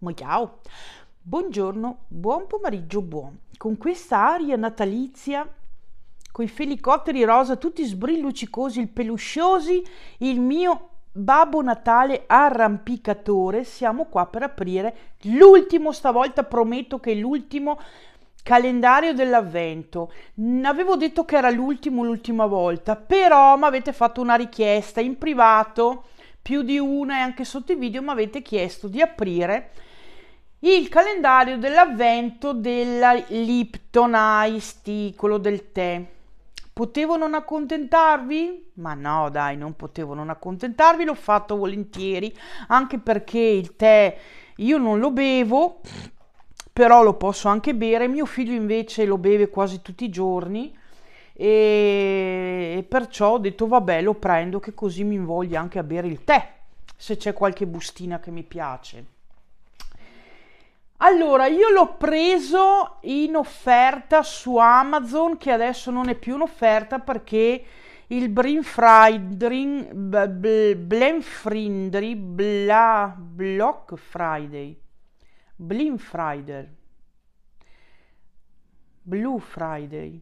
Ma ciao! Buongiorno, buon pomeriggio, buon. Con questa aria natalizia, con i felicotteri rosa tutti sbrillucicosi, il pelusciosi, il mio Babbo Natale arrampicatore, siamo qua per aprire l'ultimo, stavolta prometto che è l'ultimo calendario dell'avvento. Avevo detto che era l'ultimo l'ultima volta, però mi avete fatto una richiesta in privato, più di una e anche sotto i video mi avete chiesto di aprire il calendario dell'avvento della Lipton Ice tea, quello del tè. Potevo non accontentarvi? Ma no, dai, non potevo non accontentarvi, l'ho fatto volentieri, anche perché il tè io non lo bevo, però lo posso anche bere, mio figlio invece lo beve quasi tutti i giorni e perciò ho detto vabbè, lo prendo che così mi invoglia anche a bere il tè, se c'è qualche bustina che mi piace. Allora, io l'ho preso in offerta su Amazon, che adesso non è più in offerta perché il Brinfriedring Blenfrindri Bla Block Friday Blin Blue Friday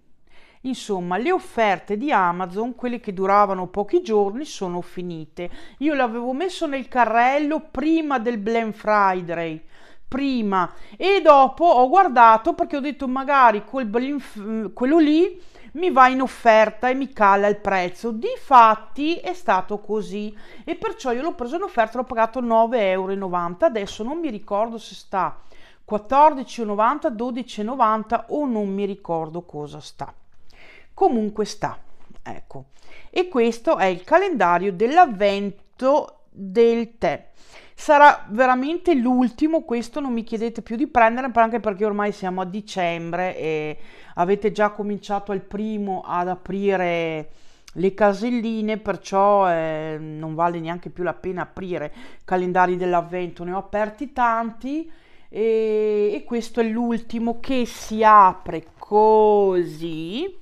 Insomma, le offerte di Amazon, quelle che duravano pochi giorni, sono finite. Io l'avevo messo nel carrello prima del Blen Friday prima e dopo ho guardato perché ho detto magari quel, quello lì mi va in offerta e mi cala il prezzo. Difatti è stato così e perciò io l'ho preso in offerta, l'ho pagato 9,90 euro. Adesso non mi ricordo se sta 14,90, 12,90 o non mi ricordo cosa sta. Comunque sta. Ecco. E questo è il calendario dell'avvento del tè. Sarà veramente l'ultimo, questo non mi chiedete più di prendere, anche perché ormai siamo a dicembre e avete già cominciato al primo ad aprire le caselline, perciò eh, non vale neanche più la pena aprire calendari dell'avvento, ne ho aperti tanti e, e questo è l'ultimo che si apre così,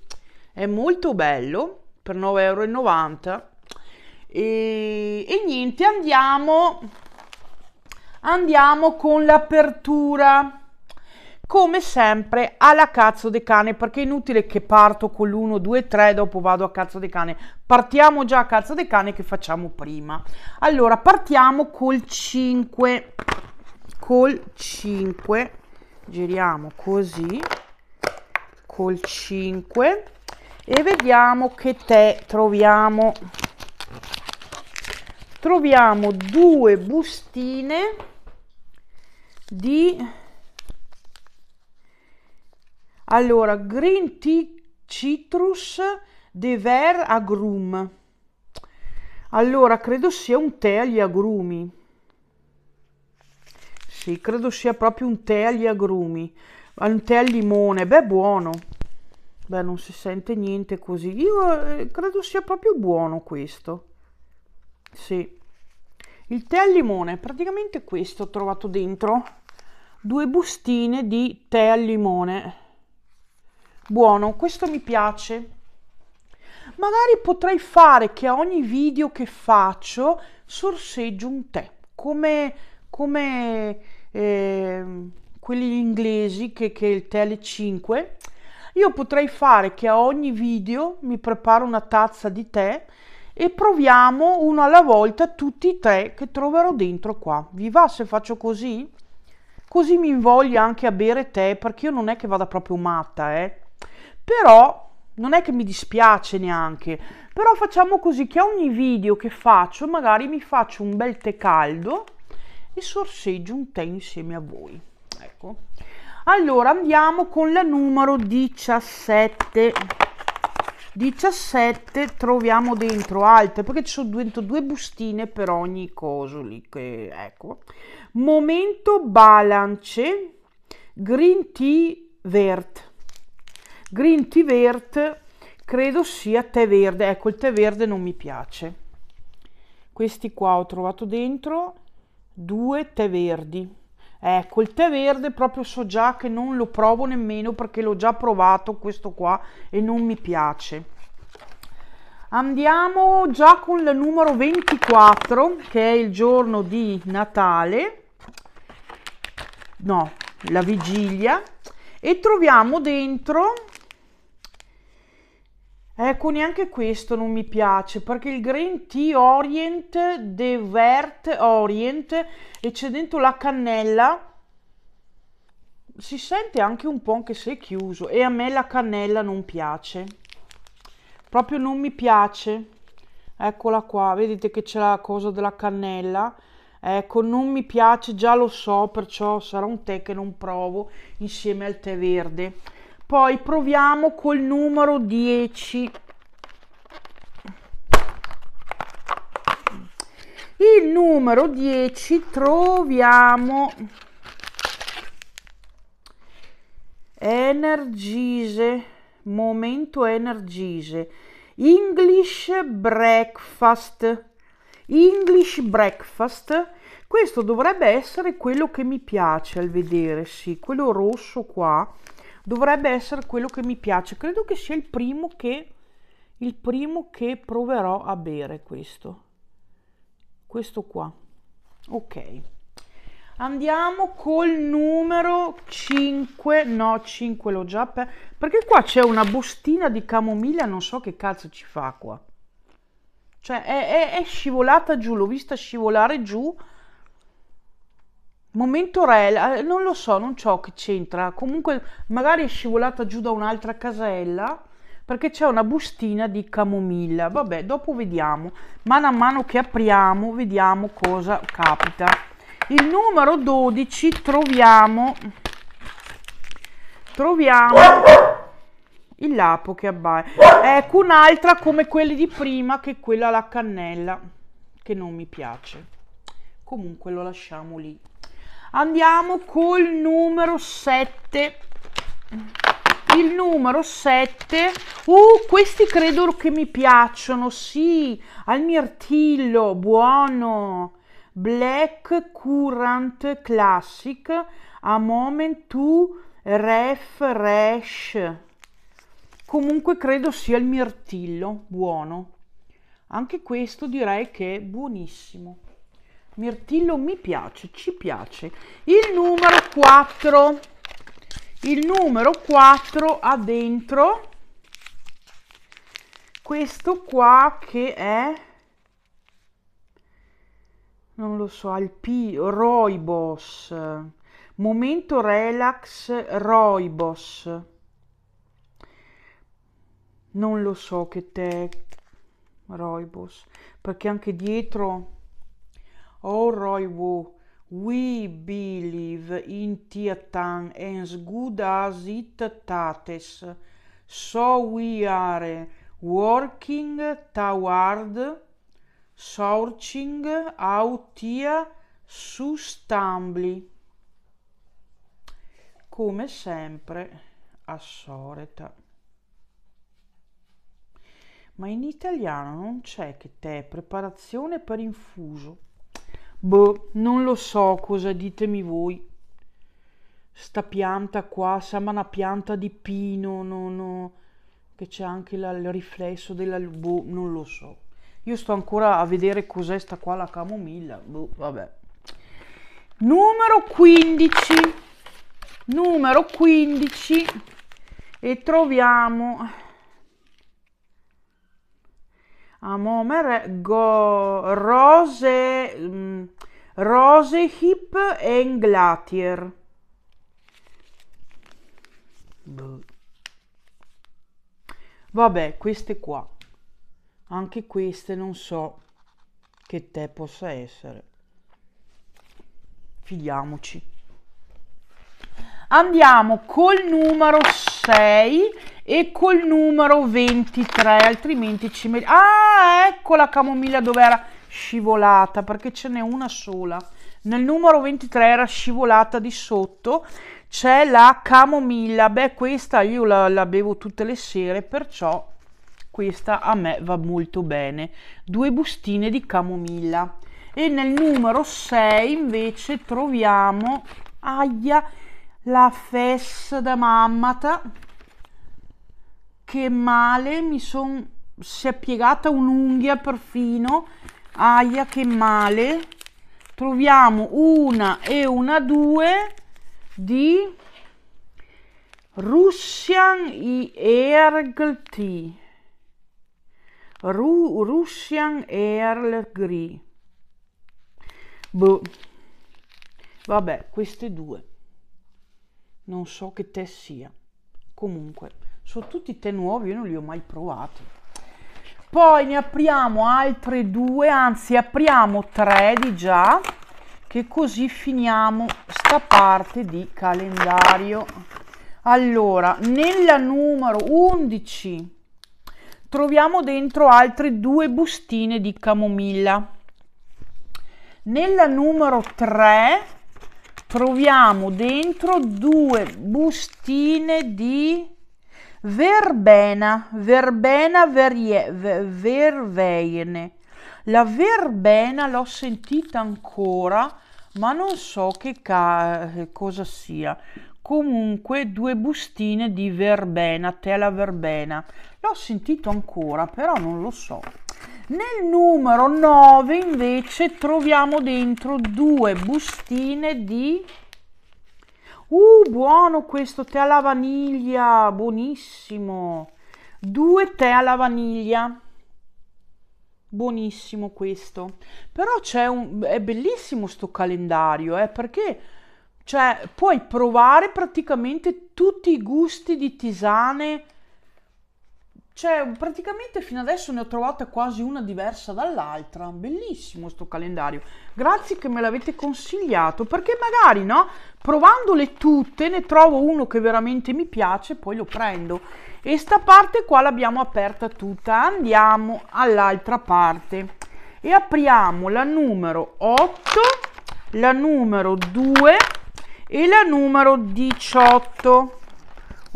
è molto bello per 9,90 euro e, e niente andiamo andiamo con l'apertura come sempre alla cazzo de cane perché è inutile che parto con l'1 2 3 dopo vado a cazzo de cane partiamo già a cazzo de cane che facciamo prima allora partiamo col 5 col 5 giriamo così col 5 e vediamo che te troviamo troviamo due bustine di allora green tea citrus de ver agrum allora credo sia un tè agli agrumi sì credo sia proprio un tè agli agrumi un tè al limone beh buono beh non si sente niente così io eh, credo sia proprio buono questo sì il tè al limone praticamente questo ho trovato dentro due bustine di tè al limone buono questo mi piace magari potrei fare che a ogni video che faccio sorseggio un tè come, come eh, quelli inglesi che, che il tè alle 5 io potrei fare che a ogni video mi preparo una tazza di tè e proviamo uno alla volta tutti i tre che troverò dentro qua. Vi va se faccio così? Così mi invoglio anche a bere tè perché io non è che vada proprio matta, eh. Però non è che mi dispiace neanche. Però facciamo così che ogni video che faccio magari mi faccio un bel tè caldo e sorseggio un tè insieme a voi. Ecco. Allora andiamo con la numero 17. 17 troviamo dentro altre perché ci sono dentro due bustine per ogni coso lì che ecco momento balance green tea vert green tea vert credo sia tè verde ecco il tè verde non mi piace questi qua ho trovato dentro due tè verdi Ecco, il tè verde proprio so già che non lo provo nemmeno perché l'ho già provato questo qua e non mi piace. Andiamo già con il numero 24 che è il giorno di Natale, no, la vigilia, e troviamo dentro Ecco, neanche questo non mi piace perché il green tea orient, The vert orient e c'è dentro la cannella. Si sente anche un po' anche se è chiuso e a me la cannella non piace. Proprio non mi piace. Eccola qua, vedete che c'è la cosa della cannella. Ecco, non mi piace, già lo so, perciò sarà un tè che non provo insieme al tè verde poi proviamo col numero 10 il numero 10 troviamo energise momento energise english breakfast english breakfast questo dovrebbe essere quello che mi piace al vedere sì quello rosso qua dovrebbe essere quello che mi piace. Credo che sia il primo che, il primo che proverò a bere questo. Questo qua. Ok. Andiamo col numero 5, no 5 l'ho già per... perché qua c'è una bustina di camomilla, non so che cazzo ci fa qua. Cioè è, è, è scivolata giù, l'ho vista scivolare giù Momento re, eh, non lo so, non so che c'entra. Comunque, magari è scivolata giù da un'altra casella perché c'è una bustina di camomilla. Vabbè, dopo vediamo. Mano a mano che apriamo, vediamo cosa capita. Il numero 12 troviamo troviamo il lapo che abbaia. Ecco un'altra come quelle di prima che è quella alla cannella che non mi piace. Comunque lo lasciamo lì. Andiamo col numero 7. Il numero 7. Uh, questi credo che mi piacciono, sì. Al mirtillo, buono. Black Currant Classic a Moment to Refresh. Comunque credo sia il mirtillo, buono. Anche questo direi che è buonissimo. Mirtillo mi piace, ci piace. Il numero 4. Il numero 4 ha dentro questo qua che è non lo so, Alpi, Roibos, momento relax Roibos. Non lo so che te Roibos, perché anche dietro Oh, Roy Wu, we believe in Tiatan as good as it tates, so we are working toward searching out tia Stambli. Come sempre, assoreta. Ma in italiano non c'è che te, preparazione per infuso Boh, non lo so cosa ditemi voi. Sta pianta qua sembra una pianta di pino, no, no, che c'è anche la, il riflesso della... Boh, non lo so. Io sto ancora a vedere cos'è sta qua la camomilla. Boh, vabbè. Numero 15. Numero 15. E troviamo... Amore, go, rose... Mh, mm, Rosehip and Glacier. Vabbè, queste qua. Anche queste non so che te possa essere. Fidiamoci. Andiamo col numero 6 e col numero 23, altrimenti ci mettiamo... Ah, ecco la camomilla dove era scivolata perché ce n'è una sola nel numero 23 era scivolata di sotto c'è la camomilla beh questa io la, la bevo tutte le sere perciò questa a me va molto bene due bustine di camomilla e nel numero 6 invece troviamo aia la fessa da mammata che male mi sono si è piegata un'unghia perfino aia che male troviamo una e una due di Russian Ergl Ru Russian Earl boh vabbè queste due non so che te sia comunque sono tutti te nuovi io non li ho mai provati poi ne apriamo altre due anzi apriamo tre di già che così finiamo sta parte di calendario allora nella numero 11 troviamo dentro altre due bustine di camomilla nella numero 3 troviamo dentro due bustine di verbena, verbena verie, verveine. La verbena l'ho sentita ancora, ma non so che eh, cosa sia. Comunque due bustine di verbena, tela verbena. L'ho sentito ancora, però non lo so. Nel numero 9 invece troviamo dentro due bustine di Uh, buono questo tè alla vaniglia, buonissimo. Due tè alla vaniglia. Buonissimo questo. Però c'è un è bellissimo sto calendario, eh, perché cioè puoi provare praticamente tutti i gusti di tisane cioè, praticamente fino adesso ne ho trovata quasi una diversa dall'altra. Bellissimo sto calendario. Grazie che me l'avete consigliato, perché magari, no, provandole tutte ne trovo uno che veramente mi piace poi lo prendo. E sta parte qua l'abbiamo aperta tutta. Andiamo all'altra parte e apriamo la numero 8, la numero 2 e la numero 18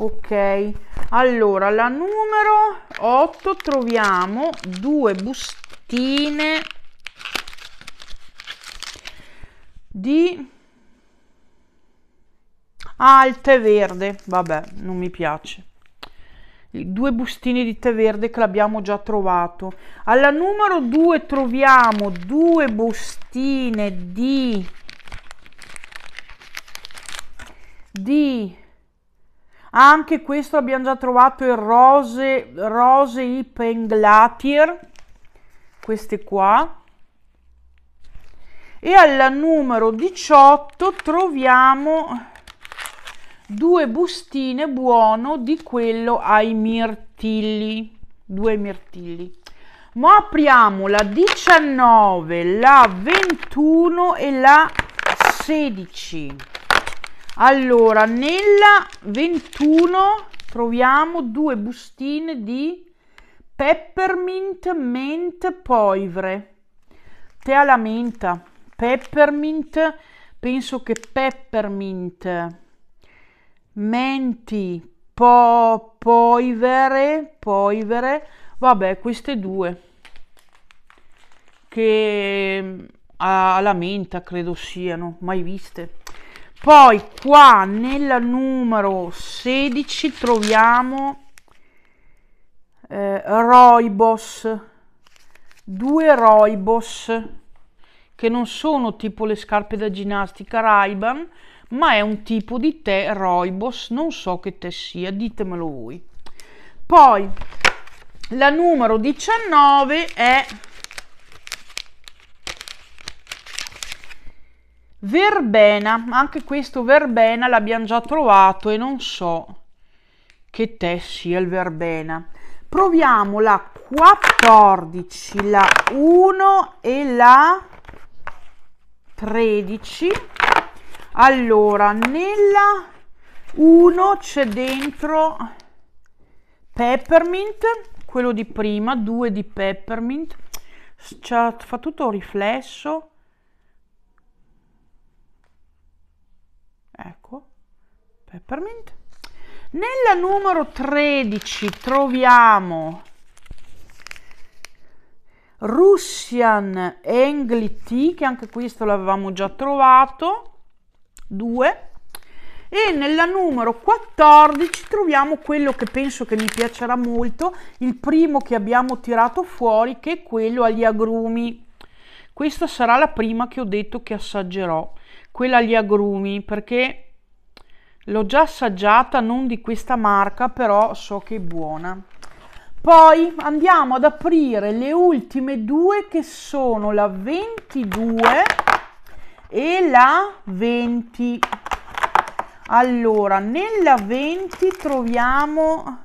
ok allora la numero 8 troviamo due bustine di ah verde vabbè non mi piace due bustini di tè verde che l'abbiamo già trovato alla numero 2 troviamo due bustine di di anche questo abbiamo già trovato il Rose, Rose Ipenglatier, queste qua. E al numero 18 troviamo due bustine buono di quello ai mirtilli. Due mirtilli. Ma apriamo la 19, la 21 e la 16 allora nella 21 troviamo due bustine di peppermint mint poivre tè alla menta peppermint penso che peppermint menti po poivere poivere vabbè queste due che mm, alla menta credo siano mai viste poi qua nella numero 16 troviamo eh, Roibos due Roibos che non sono tipo le scarpe da ginnastica Raiban ma è un tipo di tè Roibos non so che tè sia ditemelo voi poi la numero 19 è Verbena, anche questo verbena l'abbiamo già trovato e non so che tè sia il verbena. Proviamo la 14, la 1 e la 13. Allora, nella 1 c'è dentro peppermint, quello di prima, 2 di peppermint. Fa tutto riflesso ecco, peppermint. Nella numero 13 troviamo Russian Angly Tea, che anche questo l'avevamo già trovato, 2. E nella numero 14 troviamo quello che penso che mi piacerà molto, il primo che abbiamo tirato fuori, che è quello agli agrumi. Questa sarà la prima che ho detto che assaggerò quella agli agrumi perché l'ho già assaggiata non di questa marca però so che è buona poi andiamo ad aprire le ultime due che sono la 22 e la 20 allora nella 20 troviamo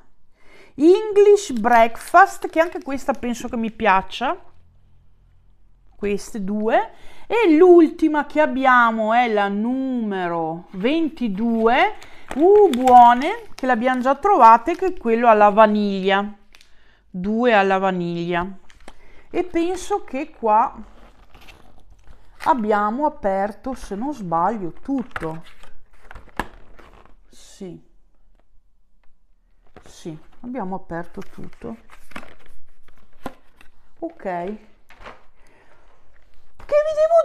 English Breakfast che anche questa penso che mi piaccia queste due e l'ultima che abbiamo è la numero 22, uh, buone, che l'abbiamo già trovata, che è quello alla vaniglia. 2 alla vaniglia. E penso che qua abbiamo aperto, se non sbaglio, tutto. Sì. Sì, abbiamo aperto tutto. Ok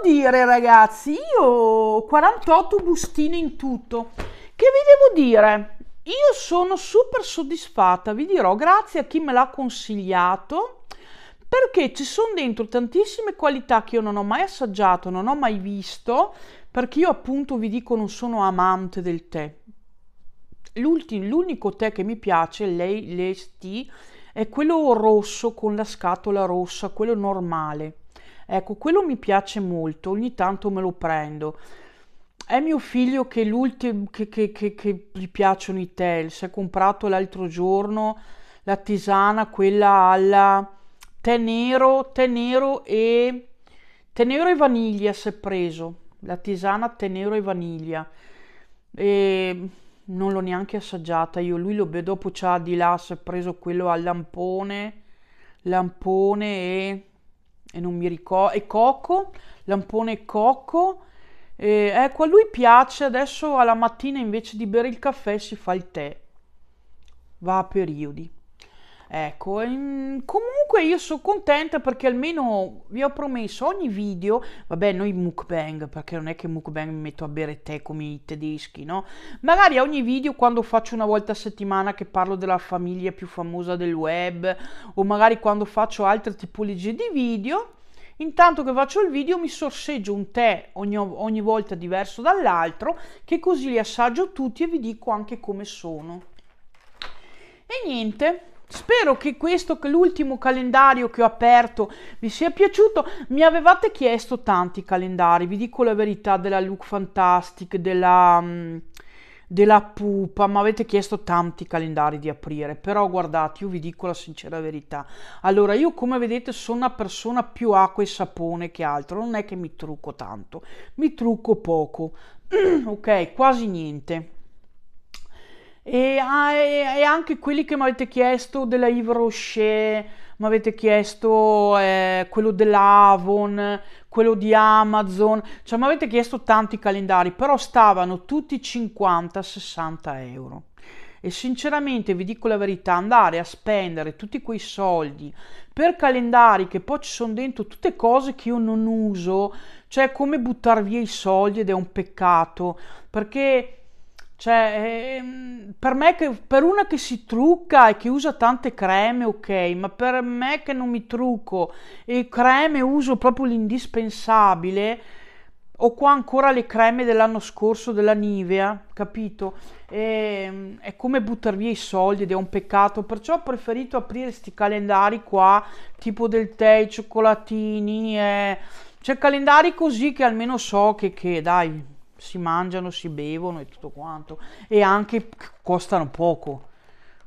dire ragazzi, io ho 48 bustine in tutto. Che vi devo dire? Io sono super soddisfatta, vi dirò grazie a chi me l'ha consigliato perché ci sono dentro tantissime qualità che io non ho mai assaggiato, non ho mai visto, perché io appunto vi dico non sono amante del tè. l'unico tè che mi piace, lei, l'esti, è quello rosso con la scatola rossa, quello normale Ecco, quello mi piace molto, ogni tanto me lo prendo. È mio figlio che, che, che, che, che gli piacciono i tè, si è comprato l'altro giorno la tisana, quella alla tè nero, tè nero e tè nero e vaniglia si è preso, la tisana tè nero e vaniglia. E non l'ho neanche assaggiata io, lui lo vedo dopo c'ha di là, si è preso quello al lampone, lampone e e non mi ricordo, e Coco, Lampone e Coco. E, ecco, a lui piace, adesso alla mattina invece di bere il caffè si fa il tè, va a periodi. Ecco, comunque Comunque io sono contenta perché almeno vi ho promesso ogni video, vabbè noi mukbang, perché non è che mukbang mi metto a bere tè come i tedeschi, no? Magari ogni video quando faccio una volta a settimana che parlo della famiglia più famosa del web o magari quando faccio altre tipologie di video, Intanto che faccio il video mi sorseggio un tè ogni, ogni, volta diverso dall'altro, che così li assaggio tutti e vi dico anche come sono. E niente, Spero che questo, che l'ultimo calendario che ho aperto vi sia piaciuto. Mi avevate chiesto tanti calendari, vi dico la verità, della Look Fantastic, della, mm, della Pupa, mi avete chiesto tanti calendari di aprire, però guardate, io vi dico la sincera verità. Allora, io come vedete sono una persona più acqua e sapone che altro, non è che mi trucco tanto, mi trucco poco, ok, quasi niente Ah, e, e, anche quelli che mi avete chiesto della Yves Rocher, mi avete chiesto eh, quello dell'Avon, quello di Amazon, cioè mi avete chiesto tanti calendari, però stavano tutti 50-60 euro. E sinceramente vi dico la verità, andare a spendere tutti quei soldi per calendari che poi ci sono dentro tutte cose che io non uso, cioè come buttare via i soldi ed è un peccato, perché cioè, ehm, per me, che, per una che si trucca e che usa tante creme, ok, ma per me che non mi trucco e creme uso proprio l'indispensabile, ho qua ancora le creme dell'anno scorso della Nivea, capito? E, ehm, è come buttare via i soldi ed è un peccato, perciò ho preferito aprire questi calendari qua, tipo del tè, i cioccolatini, eh. cioè calendari così che almeno so che, che dai, si mangiano, si bevono e tutto quanto e anche costano poco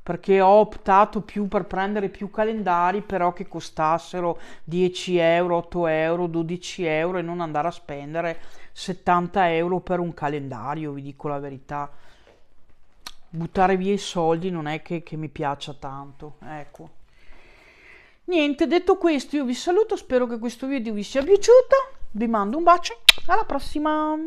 perché ho optato più per prendere più calendari però che costassero 10 euro, 8 euro, 12 euro e non andare a spendere 70 euro per un calendario, vi dico la verità. Buttare via i soldi non è che, che mi piaccia tanto, ecco. Niente, detto questo io vi saluto, spero che questo video vi sia piaciuto, vi mando un bacio, alla prossima!